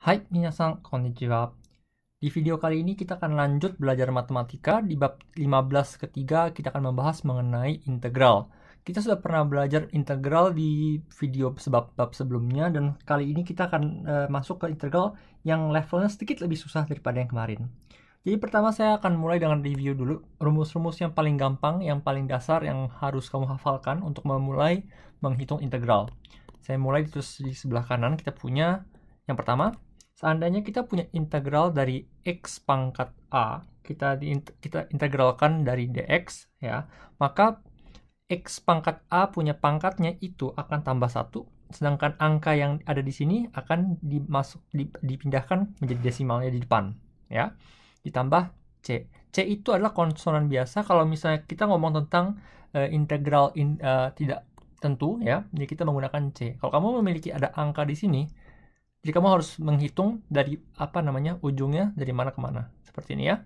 Hai, minasan, konnichiwa. Di video kali ini kita akan lanjut belajar matematika. Di bab 15 ketiga kita akan membahas mengenai integral. Kita sudah pernah belajar integral di video sebab-bab sebelumnya dan kali ini kita akan e, masuk ke integral yang levelnya sedikit lebih susah daripada yang kemarin. Jadi pertama saya akan mulai dengan review dulu rumus-rumus yang paling gampang, yang paling dasar yang harus kamu hafalkan untuk memulai menghitung integral. Saya mulai terus di sebelah kanan kita punya yang pertama Seandainya kita punya integral dari x pangkat a, kita di, kita integralkan dari dx ya, maka x pangkat a punya pangkatnya itu akan tambah satu, sedangkan angka yang ada di sini akan dimasuk dipindahkan menjadi desimalnya di depan ya. Ditambah c. c itu adalah konsonan biasa kalau misalnya kita ngomong tentang uh, integral in, uh, tidak tentu ya. Jadi kita menggunakan c. Kalau kamu memiliki ada angka di sini, jadi kamu harus menghitung dari apa namanya ujungnya dari mana ke mana. Seperti ini ya.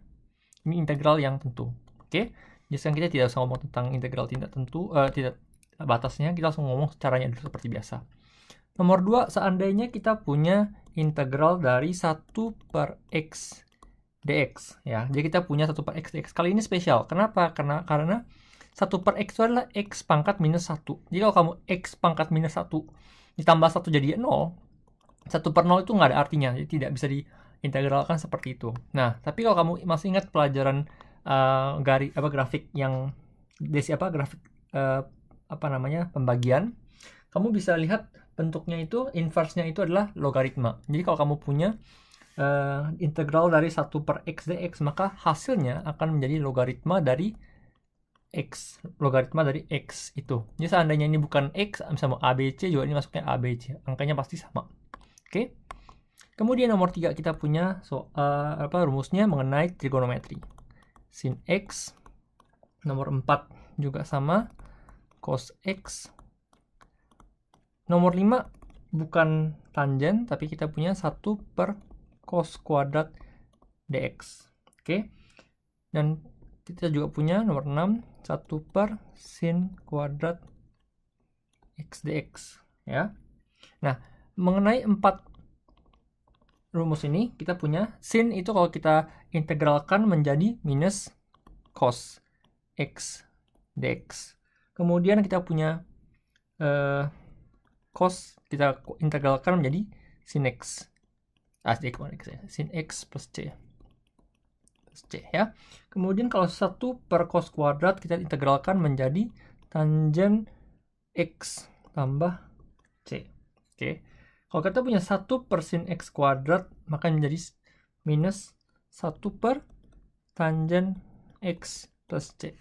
Ini integral yang tentu. Oke. Jadi sekarang kita tidak usah ngomong tentang integral tidak tentu, uh, eh, tidak batasnya. Kita langsung ngomong caranya dulu seperti biasa. Nomor dua seandainya kita punya integral dari 1 per x dx. ya. Jadi kita punya 1 per x dx. Kali ini spesial. Kenapa? Karena karena 1 per x itu adalah x pangkat minus 1. Jadi kalau kamu x pangkat minus 1 ditambah 1 jadi 0, satu per nol itu nggak ada artinya, jadi tidak bisa diintegralkan seperti itu. Nah, tapi kalau kamu masih ingat pelajaran uh, gari apa grafik yang desi apa grafik uh, apa namanya pembagian, kamu bisa lihat bentuknya itu inverse-nya itu adalah logaritma. Jadi kalau kamu punya uh, integral dari satu per x dx, maka hasilnya akan menjadi logaritma dari x, logaritma dari x itu. Jadi seandainya ini bukan x, misalnya ABC juga ini masuknya ABC, angkanya pasti sama. Oke. Kemudian nomor 3 kita punya so, uh, apa rumusnya mengenai trigonometri. Sin x nomor 4 juga sama cos x. Nomor 5 bukan tangen tapi kita punya 1 per cos kuadrat dx. Oke. Dan kita juga punya nomor 6 1 per sin kuadrat x dx ya. Nah, mengenai empat rumus ini kita punya sin itu kalau kita integralkan menjadi minus cos x dx. Kemudian kita punya uh, cos kita integralkan menjadi sin x. Ah, ya? sin x, plus c. Plus c ya. Kemudian kalau satu per cos kuadrat kita integralkan menjadi tangen x tambah c. Oke. Okay. Kalau kita punya 1 per sin x kuadrat, maka menjadi minus 1 per tangen x plus c.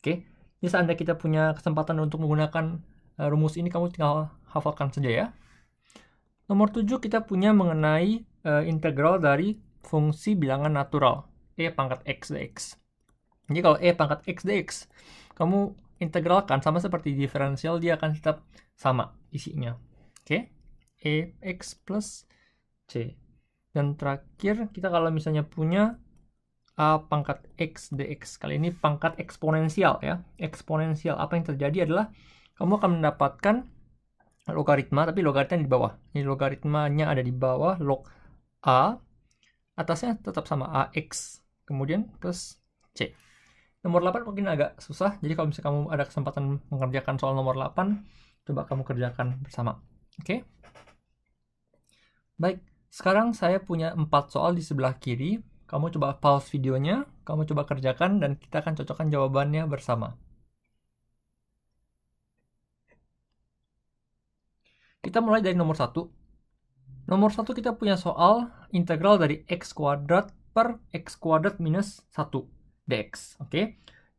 Oke, jadi seandainya kita punya kesempatan untuk menggunakan uh, rumus ini, kamu tinggal hafalkan saja ya. Nomor 7 kita punya mengenai uh, integral dari fungsi bilangan natural, e pangkat x dx. Jadi kalau e pangkat x dx, kamu integralkan sama seperti diferensial, dia akan tetap sama isinya. Oke. Okay? E x plus C. Dan terakhir, kita kalau misalnya punya A pangkat X dx. Kali ini pangkat eksponensial ya. Eksponensial. Apa yang terjadi adalah kamu akan mendapatkan logaritma, tapi logaritma di bawah. Ini logaritmanya ada di bawah, log A. Atasnya tetap sama, AX. Kemudian plus C. Nomor 8 mungkin agak susah, jadi kalau misalnya kamu ada kesempatan mengerjakan soal nomor 8, coba kamu kerjakan bersama. Oke? Okay? Baik, sekarang saya punya 4 soal di sebelah kiri. Kamu coba pause videonya, kamu coba kerjakan, dan kita akan cocokkan jawabannya bersama. Kita mulai dari nomor 1. Nomor 1 kita punya soal integral dari x kuadrat per x kuadrat minus 1 dx. Oke, okay?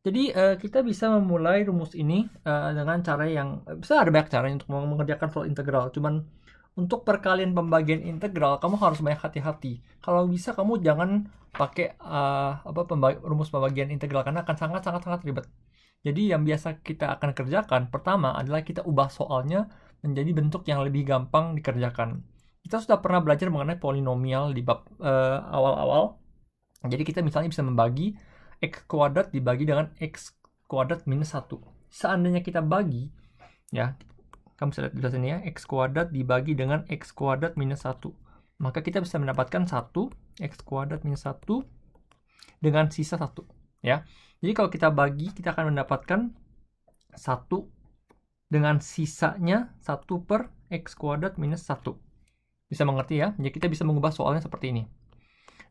Jadi uh, kita bisa memulai rumus ini uh, dengan cara yang eh, bisa ada banyak cara untuk mengerjakan soal integral. Cuman untuk perkalian pembagian integral kamu harus banyak hati-hati. Kalau bisa kamu jangan pakai uh, apa pembagi, rumus pembagian integral karena akan sangat sangat sangat ribet. Jadi yang biasa kita akan kerjakan pertama adalah kita ubah soalnya menjadi bentuk yang lebih gampang dikerjakan. Kita sudah pernah belajar mengenai polinomial di bab awal eh, awal-awal. Jadi kita misalnya bisa membagi x kuadrat dibagi dengan x kuadrat minus 1. Seandainya kita bagi, ya kamu bisa lihat di sini ya, x kuadrat dibagi dengan x kuadrat minus 1. Maka kita bisa mendapatkan 1, x kuadrat minus 1 dengan sisa 1. Ya. Jadi kalau kita bagi, kita akan mendapatkan 1 dengan sisanya 1 per x kuadrat minus 1. Bisa mengerti ya? Jadi kita bisa mengubah soalnya seperti ini.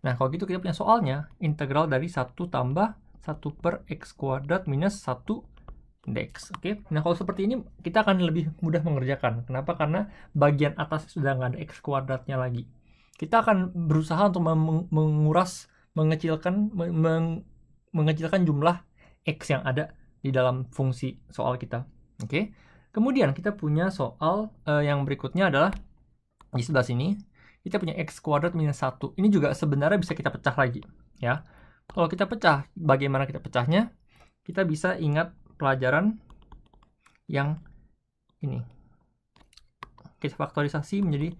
Nah, kalau gitu kita punya soalnya, integral dari 1 tambah 1 per x kuadrat minus 1 Dex. Oke. Okay? Nah, kalau seperti ini kita akan lebih mudah mengerjakan. Kenapa? Karena bagian atas sudah nggak ada x kuadratnya lagi. Kita akan berusaha untuk menguras, mengecilkan, meng mengecilkan jumlah x yang ada di dalam fungsi soal kita. Oke. Okay? Kemudian kita punya soal uh, yang berikutnya adalah di sebelah sini kita punya x kuadrat minus satu. Ini juga sebenarnya bisa kita pecah lagi, ya. Kalau kita pecah, bagaimana kita pecahnya? Kita bisa ingat pelajaran yang ini. case faktorisasi menjadi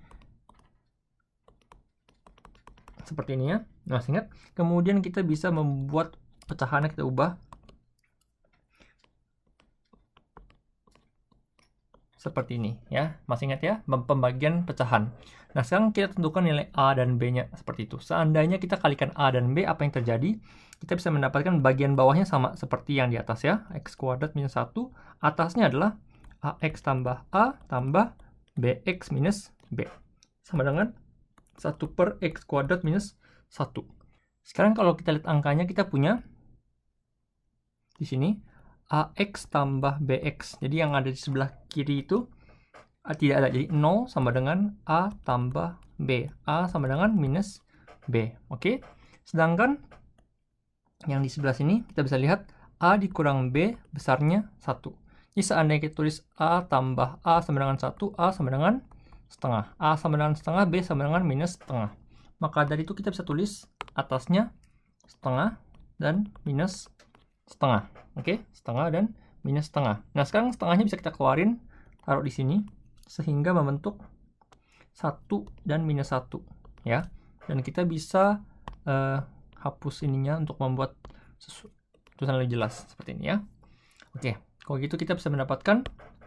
seperti ini ya. masih ingat. Kemudian kita bisa membuat pecahannya kita ubah seperti ini ya. Masih ingat ya pembagian pecahan. Nah, sekarang kita tentukan nilai A dan B-nya seperti itu. Seandainya kita kalikan A dan B, apa yang terjadi? Kita bisa mendapatkan bagian bawahnya sama seperti yang di atas ya. X kuadrat minus 1. Atasnya adalah AX tambah A tambah BX minus B. Sama dengan 1 per X kuadrat minus 1. Sekarang kalau kita lihat angkanya, kita punya di sini AX tambah BX. Jadi yang ada di sebelah kiri itu ah, tidak ada. Jadi 0 sama dengan A tambah B. A sama dengan minus B. Oke. Sedangkan yang di sebelah sini kita bisa lihat A dikurang B besarnya 1. Jadi seandainya kita tulis A tambah A sama dengan 1, A sama dengan setengah. A sama dengan setengah, B sama dengan minus setengah. Maka dari itu kita bisa tulis atasnya setengah dan minus setengah. Oke, okay? setengah dan minus setengah. Nah, sekarang setengahnya bisa kita keluarin, taruh di sini, sehingga membentuk satu dan minus satu, Ya, dan kita bisa uh, hapus ininya untuk membuat tulisan lebih jelas seperti ini ya. Oke, okay. kalau gitu kita bisa mendapatkan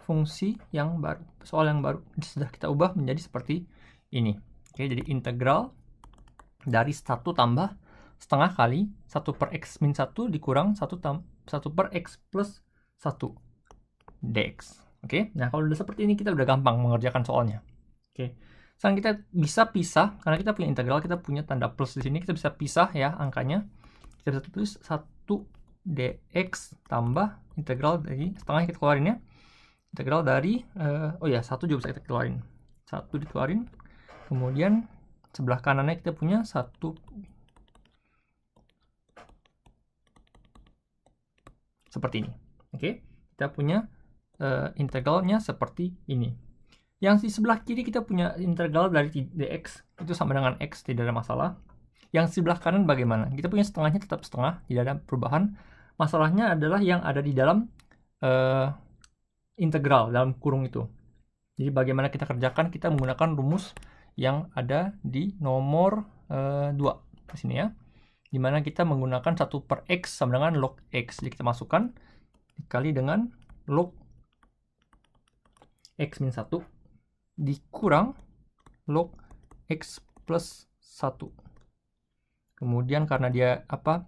fungsi yang baru, soal yang baru sudah kita ubah menjadi seperti ini. Oke, okay, jadi integral dari satu tambah setengah kali 1 per x min 1 dikurang 1, tam, 1 per x plus 1 dx. Oke, okay? nah kalau udah seperti ini kita udah gampang mengerjakan soalnya. Oke, okay. sekarang kita bisa pisah, karena kita punya integral, kita punya tanda plus di sini, kita bisa pisah ya angkanya. Kita bisa tulis 1 dx tambah integral dari setengah kita keluarin ya. Integral dari, uh, oh ya, satu juga bisa kita keluarin. 1 dikeluarin, kemudian sebelah kanannya kita punya 1 seperti ini. Oke, okay? kita punya uh, integralnya seperti ini. Yang di sebelah kiri kita punya integral dari dx, itu sama dengan x, tidak ada masalah. Yang di sebelah kanan bagaimana? Kita punya setengahnya tetap setengah, tidak ada perubahan. Masalahnya adalah yang ada di dalam uh, integral, dalam kurung itu. Jadi bagaimana kita kerjakan? Kita menggunakan rumus yang ada di nomor uh, eh, 2. Di sini ya di mana kita menggunakan satu per X sama dengan log X. Jadi kita masukkan dikali dengan log X minus 1 dikurang log X plus 1. Kemudian karena dia apa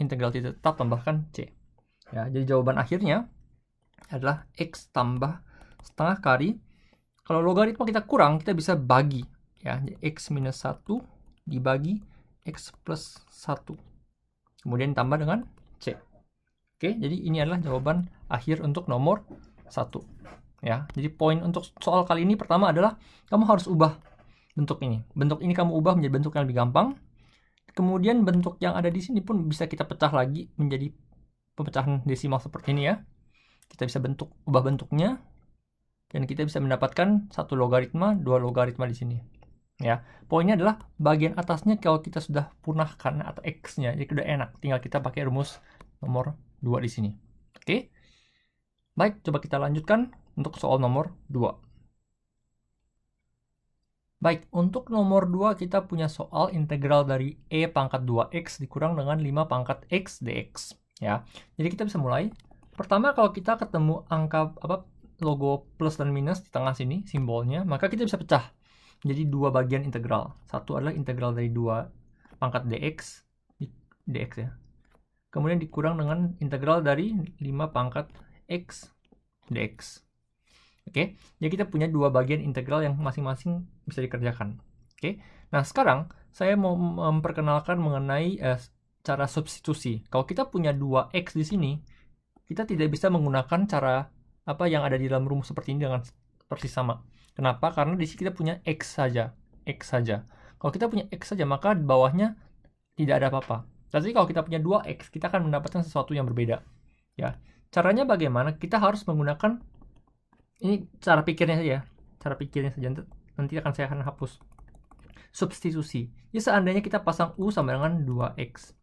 integral tetap tambahkan C. Ya, jadi jawaban akhirnya adalah X tambah setengah kali. Kalau logaritma kita kurang, kita bisa bagi. ya X minus 1 dibagi X plus 1. Kemudian tambah dengan C. Oke, jadi ini adalah jawaban akhir untuk nomor 1. Ya, jadi poin untuk soal kali ini pertama adalah kamu harus ubah bentuk ini. Bentuk ini kamu ubah menjadi bentuk yang lebih gampang. Kemudian bentuk yang ada di sini pun bisa kita pecah lagi menjadi pemecahan desimal seperti ini ya. Kita bisa bentuk ubah bentuknya dan kita bisa mendapatkan satu logaritma, dua logaritma di sini ya poinnya adalah bagian atasnya kalau kita sudah punahkan atau x-nya jadi sudah enak tinggal kita pakai rumus nomor 2 di sini oke baik coba kita lanjutkan untuk soal nomor 2 baik untuk nomor 2 kita punya soal integral dari e pangkat 2x dikurang dengan 5 pangkat x dx ya jadi kita bisa mulai pertama kalau kita ketemu angka apa logo plus dan minus di tengah sini simbolnya maka kita bisa pecah jadi dua bagian integral. Satu adalah integral dari dua pangkat dx, dx ya. Kemudian dikurang dengan integral dari 5 pangkat x dx. Oke, jadi kita punya dua bagian integral yang masing-masing bisa dikerjakan. Oke, nah sekarang saya mau memperkenalkan mengenai eh, cara substitusi. Kalau kita punya dua x di sini, kita tidak bisa menggunakan cara apa yang ada di dalam rumus seperti ini dengan persis sama Kenapa? Karena di sini kita punya X saja. X saja. Kalau kita punya X saja, maka di bawahnya tidak ada apa-apa. Tapi kalau kita punya 2X, kita akan mendapatkan sesuatu yang berbeda. Ya, Caranya bagaimana? Kita harus menggunakan, ini cara pikirnya saja ya. Cara pikirnya saja, nanti akan saya akan hapus. Substitusi. Jadi ya, seandainya kita pasang U sama dengan 2X.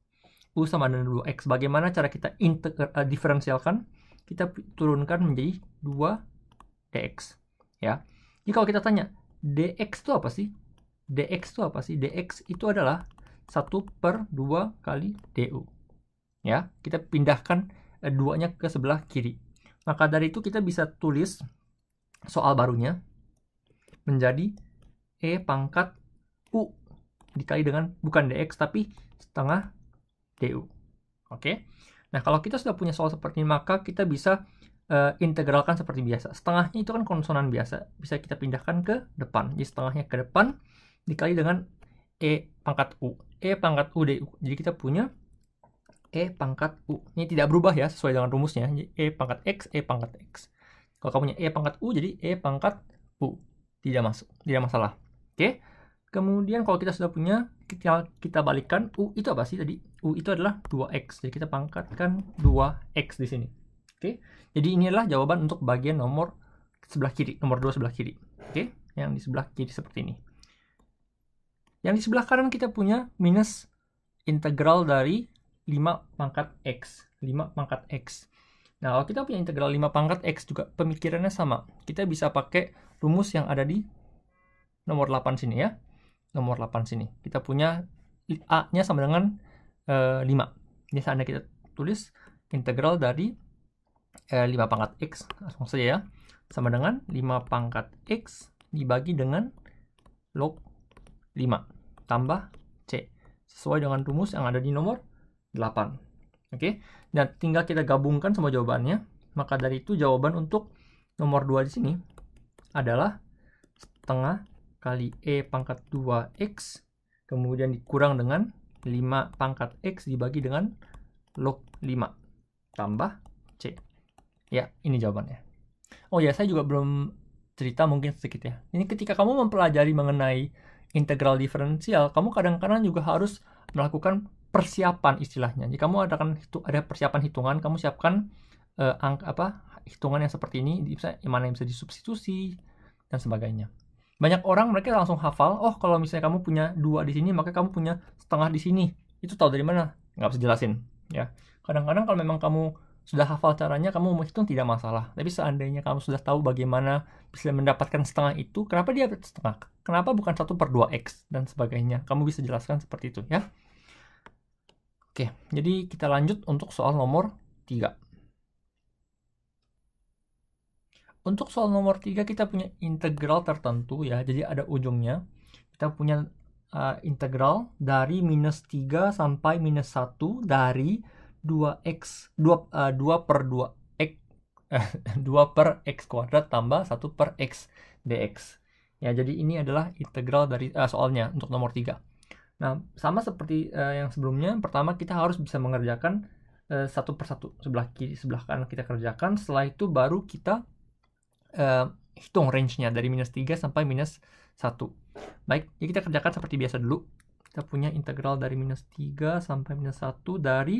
U sama dengan 2X. Bagaimana cara kita integer, uh, diferensialkan? Kita turunkan menjadi 2 dx. Ya. Jadi kalau kita tanya, dx itu apa sih? dx itu apa sih? dx itu adalah 1 per 2 kali du. Ya, kita pindahkan eh, duanya ke sebelah kiri. Maka dari itu kita bisa tulis soal barunya menjadi E pangkat U dikali dengan bukan dx tapi setengah du. Oke. Nah, kalau kita sudah punya soal seperti ini maka kita bisa uh, integralkan seperti biasa. Setengahnya itu kan konsonan biasa, bisa kita pindahkan ke depan. Jadi setengahnya ke depan dikali dengan E pangkat U. E pangkat U DU. Jadi kita punya E pangkat U. Ini tidak berubah ya sesuai dengan rumusnya. Jadi E pangkat X, E pangkat X. Kalau kamu punya E pangkat U, jadi E pangkat U. Tidak masuk, tidak masalah. Oke. Kemudian kalau kita sudah punya, kita, kita balikkan U itu apa sih tadi? U itu adalah 2X. Jadi kita pangkatkan 2X di sini. Oke. Jadi inilah jawaban untuk bagian nomor sebelah kiri, nomor 2 sebelah kiri. Oke, yang di sebelah kiri seperti ini. Yang di sebelah kanan kita punya minus integral dari 5 pangkat x, 5 pangkat x. Nah, kalau kita punya integral 5 pangkat x juga pemikirannya sama. Kita bisa pakai rumus yang ada di nomor 8 sini ya. Nomor 8 sini. Kita punya a-nya sama dengan e, eh, 5. Jadi seandainya kita tulis integral dari eh, 5 pangkat X langsung saja ya sama dengan 5 pangkat X dibagi dengan log 5 tambah C sesuai dengan rumus yang ada di nomor 8 oke dan tinggal kita gabungkan semua jawabannya maka dari itu jawaban untuk nomor 2 di sini adalah setengah kali E pangkat 2X kemudian dikurang dengan 5 pangkat X dibagi dengan log 5 tambah Ya, ini jawabannya. Oh ya, saya juga belum cerita mungkin sedikit ya. Ini ketika kamu mempelajari mengenai integral diferensial, kamu kadang-kadang juga harus melakukan persiapan istilahnya. Jadi kamu adakan ada persiapan hitungan, kamu siapkan uh, eh, angka apa hitungan yang seperti ini bisa yang mana yang bisa disubstitusi dan sebagainya. Banyak orang mereka langsung hafal, oh kalau misalnya kamu punya dua di sini, maka kamu punya setengah di sini. Itu tahu dari mana? Nggak bisa jelasin, ya. Kadang-kadang kalau memang kamu sudah hafal caranya, kamu mau tidak masalah. Tapi seandainya kamu sudah tahu bagaimana bisa mendapatkan setengah itu, kenapa dia setengah? Kenapa bukan satu per dua x dan sebagainya? Kamu bisa jelaskan seperti itu ya. Oke, jadi kita lanjut untuk soal nomor tiga. Untuk soal nomor tiga kita punya integral tertentu ya, jadi ada ujungnya. Kita punya uh, integral dari minus 3 sampai minus 1 dari 2x 2 uh, 2 per 2 x 2 per x kuadrat tambah 1 per x dx. Ya, jadi ini adalah integral dari uh, soalnya untuk nomor 3. Nah, sama seperti uh, yang sebelumnya, pertama kita harus bisa mengerjakan uh, satu persatu sebelah kiri sebelah kanan kita kerjakan, setelah itu baru kita uh, hitung range-nya dari minus 3 sampai minus 1. Baik, ya kita kerjakan seperti biasa dulu. Kita punya integral dari minus 3 sampai minus 1 dari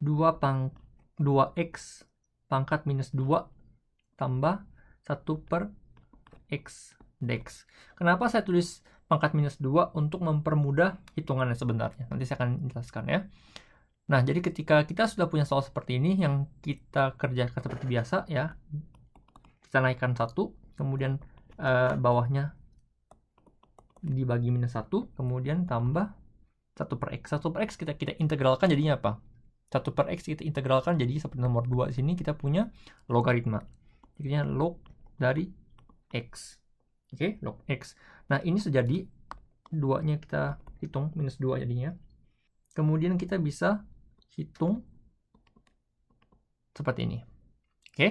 2 pang 2x pangkat minus 2 tambah 1 per x dx. Kenapa saya tulis pangkat minus 2 untuk mempermudah hitungannya sebenarnya. Nanti saya akan jelaskan ya. Nah, jadi ketika kita sudah punya soal seperti ini yang kita kerjakan seperti biasa ya. Kita naikkan 1, kemudian eh, bawahnya dibagi minus 1, kemudian tambah 1 per x. 1 per x kita kita integralkan jadinya apa? 1 per x kita integralkan jadi seperti nomor 2 sini kita punya logaritma. jadi log dari x. Oke, okay, log x. Nah, ini sejadi dua nya kita hitung, minus 2 jadinya. Kemudian kita bisa hitung seperti ini. Oke. Okay.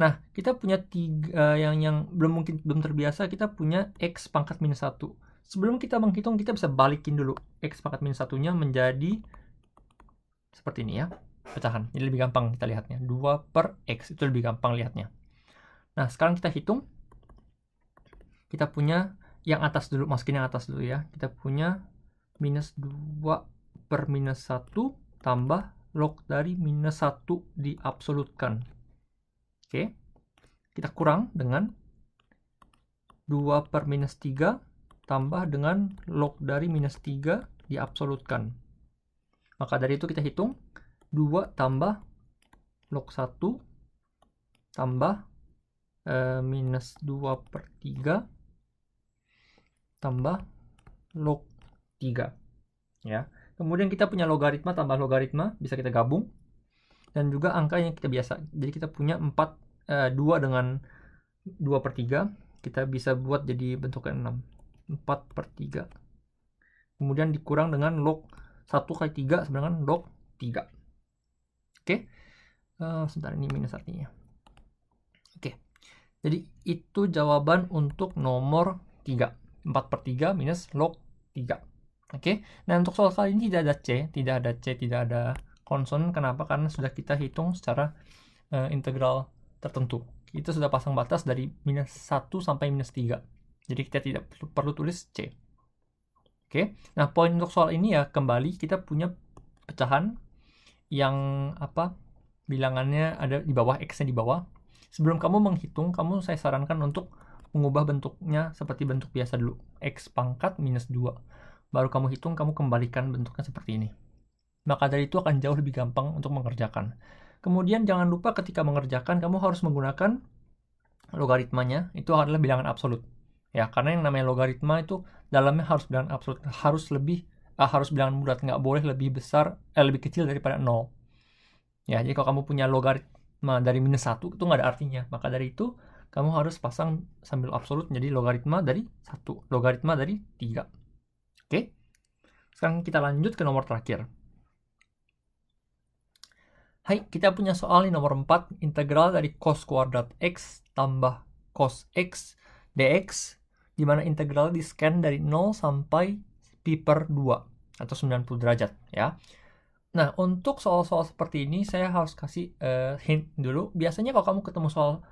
Nah, kita punya tiga eh, yang yang belum mungkin belum terbiasa, kita punya x pangkat minus 1. Sebelum kita menghitung, kita bisa balikin dulu x pangkat minus satunya menjadi seperti ini ya pecahan ini lebih gampang kita lihatnya 2 per x itu lebih gampang lihatnya nah sekarang kita hitung kita punya yang atas dulu masukin yang atas dulu ya kita punya minus 2 per minus 1 tambah log dari minus 1 diabsolutkan oke kita kurang dengan 2 per minus 3 tambah dengan log dari minus 3 diabsolutkan maka dari itu kita hitung 2 tambah log 1 tambah e, minus 2 per 3 tambah log 3. Ya. Kemudian kita punya logaritma tambah logaritma, bisa kita gabung. Dan juga angka yang kita biasa. Jadi kita punya 4, e, 2 dengan 2 per 3. Kita bisa buat jadi bentuknya 6. 4 per 3. Kemudian dikurang dengan log 1 kali 3 sama dengan log 3. Oke. Okay. Uh, eh, sebentar ini minus artinya. Oke. Okay. Jadi itu jawaban untuk nomor 3. 4 per 3 minus log 3. Oke. Okay. Nah untuk soal kali ini tidak ada C. Tidak ada C. Tidak ada konsonan. Kenapa? Karena sudah kita hitung secara uh, integral tertentu. Kita sudah pasang batas dari minus 1 sampai minus 3. Jadi kita tidak perlu tulis C. Oke. Oke. Nah, poin untuk soal ini ya kembali kita punya pecahan yang apa? bilangannya ada di bawah x-nya di bawah. Sebelum kamu menghitung, kamu saya sarankan untuk mengubah bentuknya seperti bentuk biasa dulu. x pangkat minus 2. Baru kamu hitung, kamu kembalikan bentuknya seperti ini. Maka dari itu akan jauh lebih gampang untuk mengerjakan. Kemudian jangan lupa ketika mengerjakan, kamu harus menggunakan logaritmanya. Itu adalah bilangan absolut. Ya, karena yang namanya logaritma itu dalamnya harus bilangan absolut harus lebih uh, harus bilangan bulat nggak boleh lebih besar eh, lebih kecil daripada nol ya jadi kalau kamu punya logaritma dari minus satu itu nggak ada artinya maka dari itu kamu harus pasang sambil absolut jadi logaritma dari satu logaritma dari tiga oke sekarang kita lanjut ke nomor terakhir Hai, kita punya soal nih nomor 4, integral dari cos kuadrat x tambah cos x dx di mana integral di scan dari 0 sampai pi per 2 atau 90 derajat ya. Nah, untuk soal-soal seperti ini saya harus kasih uh, hint dulu. Biasanya kalau kamu ketemu soal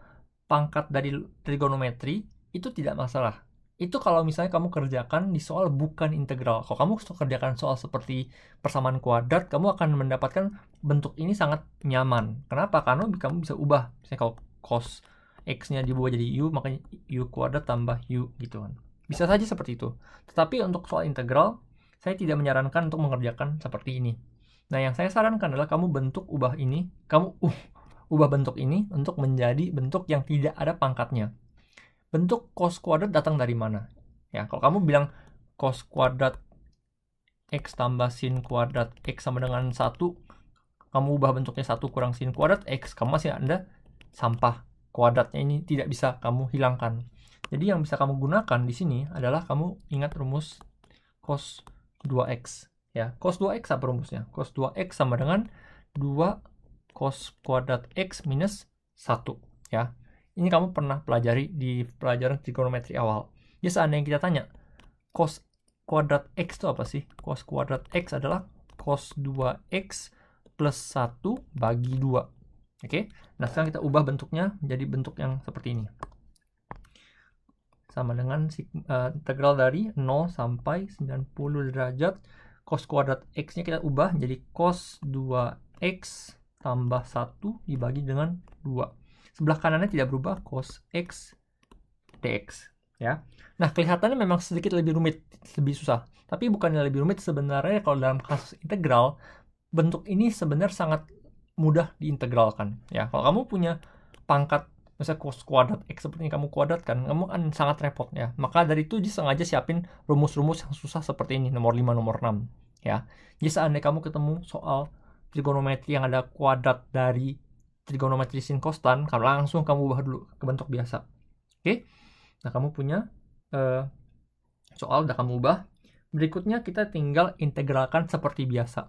pangkat dari trigonometri itu tidak masalah. Itu kalau misalnya kamu kerjakan di soal bukan integral. Kalau kamu kerjakan soal seperti persamaan kuadrat, kamu akan mendapatkan bentuk ini sangat nyaman. Kenapa? Karena kamu bisa ubah. Misalnya kalau cos x-nya diubah jadi u makanya u kuadrat tambah u gitu kan. Bisa saja seperti itu. Tetapi untuk soal integral, saya tidak menyarankan untuk mengerjakan seperti ini. Nah, yang saya sarankan adalah kamu bentuk ubah ini, kamu uh, ubah bentuk ini untuk menjadi bentuk yang tidak ada pangkatnya. Bentuk cos kuadrat datang dari mana? Ya, kalau kamu bilang cos kuadrat x tambah sin kuadrat x sama dengan 1, kamu ubah bentuknya 1 kurang sin kuadrat x, kamu masih ada sampah kuadratnya ini tidak bisa kamu hilangkan. Jadi yang bisa kamu gunakan di sini adalah kamu ingat rumus cos 2x ya. Cos 2x apa rumusnya? Cos 2x sama dengan 2 cos kuadrat x minus 1 ya. Ini kamu pernah pelajari di pelajaran trigonometri awal. Ya seandainya kita tanya cos kuadrat x itu apa sih? Cos kuadrat x adalah cos 2x plus 1 bagi 2 Oke, nah sekarang kita ubah bentuknya menjadi bentuk yang seperti ini. Sama dengan eh, integral dari 0 sampai 90 derajat cos kuadrat x-nya kita ubah menjadi cos 2x tambah 1 dibagi dengan 2. Sebelah kanannya tidak berubah cos x dx ya. Nah, kelihatannya memang sedikit lebih rumit, lebih susah. Tapi bukannya lebih rumit sebenarnya kalau dalam kasus integral bentuk ini sebenarnya sangat mudah diintegralkan ya kalau kamu punya pangkat misalnya kuadrat X seperti yang kamu kuadratkan, kamu kan sangat repot ya. Maka dari itu disengaja siapin rumus-rumus yang susah seperti ini, nomor 5, nomor 6 ya. Jadi seandainya kamu ketemu soal trigonometri yang ada kuadrat dari trigonometri sin tan kalau langsung kamu ubah dulu ke bentuk biasa. Oke? Okay? Nah, kamu punya uh, soal udah kamu ubah. Berikutnya kita tinggal integralkan seperti biasa.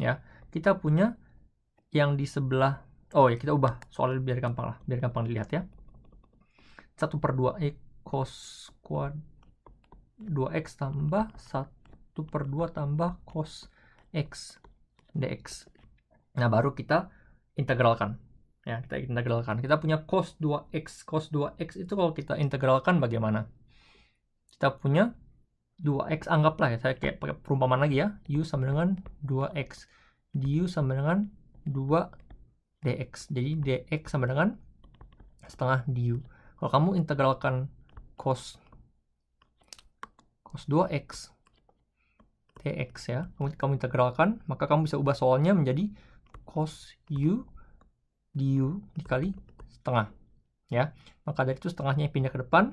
Ya. Kita punya yang di sebelah oh ya kita ubah soalnya biar gampang lah biar gampang dilihat ya 1 per 2 e cos kuad 2x tambah 1 per 2 tambah cos x dx nah baru kita integralkan ya kita integralkan kita punya cos 2x cos 2x itu kalau kita integralkan bagaimana kita punya 2x anggaplah ya saya kayak pakai perumpamaan lagi ya u sama dengan 2x du sama dengan 2 dx. Jadi dx sama dengan setengah du. Kalau kamu integralkan cos cos 2x dx ya, kamu kamu integralkan, maka kamu bisa ubah soalnya menjadi cos u du dikali setengah. Ya, maka dari itu setengahnya pindah ke depan,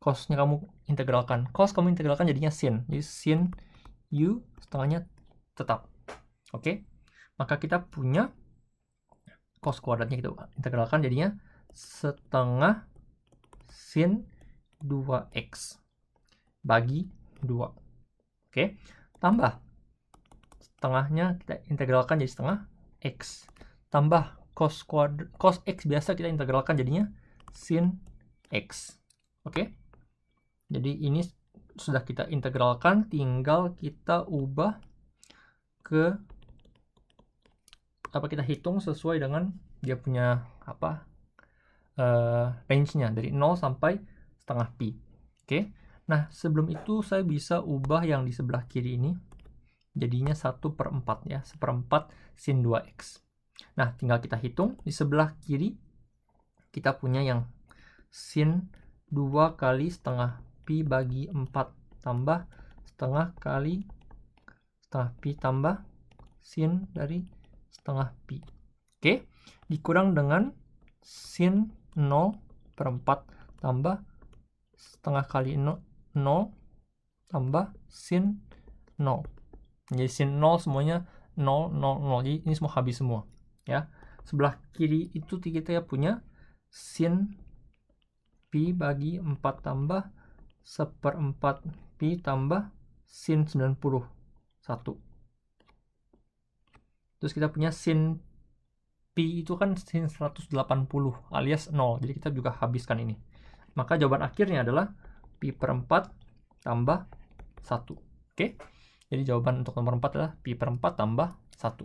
cosnya kamu integralkan. Cos kamu integralkan jadinya sin. Jadi sin u setengahnya tetap. Oke. Okay? maka kita punya cos kuadratnya gitu integralkan jadinya setengah sin 2x bagi 2 oke tambah setengahnya kita integralkan jadi setengah x tambah cos kuadrat cos x biasa kita integralkan jadinya sin x oke jadi ini sudah kita integralkan tinggal kita ubah ke apa kita hitung sesuai dengan dia punya apa uh, range-nya dari 0 sampai setengah pi. Oke. Okay? Nah, sebelum itu saya bisa ubah yang di sebelah kiri ini jadinya 1 per 4 ya, 1 4 sin 2x. Nah, tinggal kita hitung di sebelah kiri kita punya yang sin 2 kali setengah pi bagi 4 tambah setengah kali setengah pi tambah sin dari setengah pi. Oke, dikurang dengan sin 0 per 4 tambah setengah kali 0, 0 tambah sin 0. Jadi sin 0 semuanya 0, 0, 0. Jadi ini semua habis semua. ya Sebelah kiri itu kita ya punya sin pi bagi 4 tambah seperempat pi tambah sin 90. 1 terus kita punya sin P itu kan sin 180 alias 0 jadi kita juga habiskan ini maka jawaban akhirnya adalah P per 4 tambah 1 oke okay? jadi jawaban untuk nomor 4 adalah P per 4 tambah 1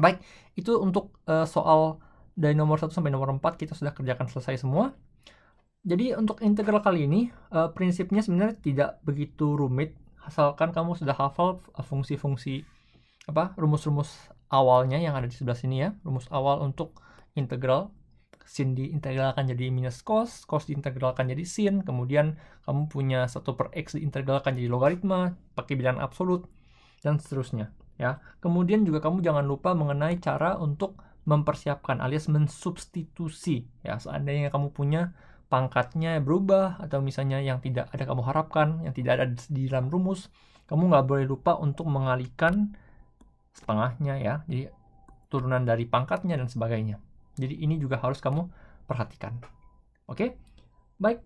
baik itu untuk uh, soal dari nomor 1 sampai nomor 4 kita sudah kerjakan selesai semua jadi untuk integral kali ini uh, prinsipnya sebenarnya tidak begitu rumit asalkan kamu sudah hafal eh, fungsi-fungsi apa rumus-rumus awalnya yang ada di sebelah sini ya rumus awal untuk integral sin diintegralkan jadi minus cos, cos diintegralkan jadi sin, kemudian kamu punya satu per x diintegralkan jadi logaritma, pakai bilangan absolut, dan seterusnya. ya. Kemudian juga kamu jangan lupa mengenai cara untuk mempersiapkan alias mensubstitusi. ya. Seandainya kamu punya pangkatnya berubah, atau misalnya yang tidak ada kamu harapkan, yang tidak ada di dalam rumus, kamu nggak boleh lupa untuk mengalihkan setengahnya ya jadi turunan dari pangkatnya dan sebagainya jadi ini juga harus kamu perhatikan oke okay? baik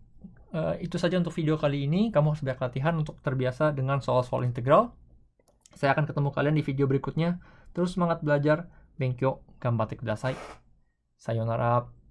e, itu saja untuk video kali ini kamu harus banyak latihan untuk terbiasa dengan soal-soal integral saya akan ketemu kalian di video berikutnya terus semangat belajar Benkyo gambatik Dasai Sayonara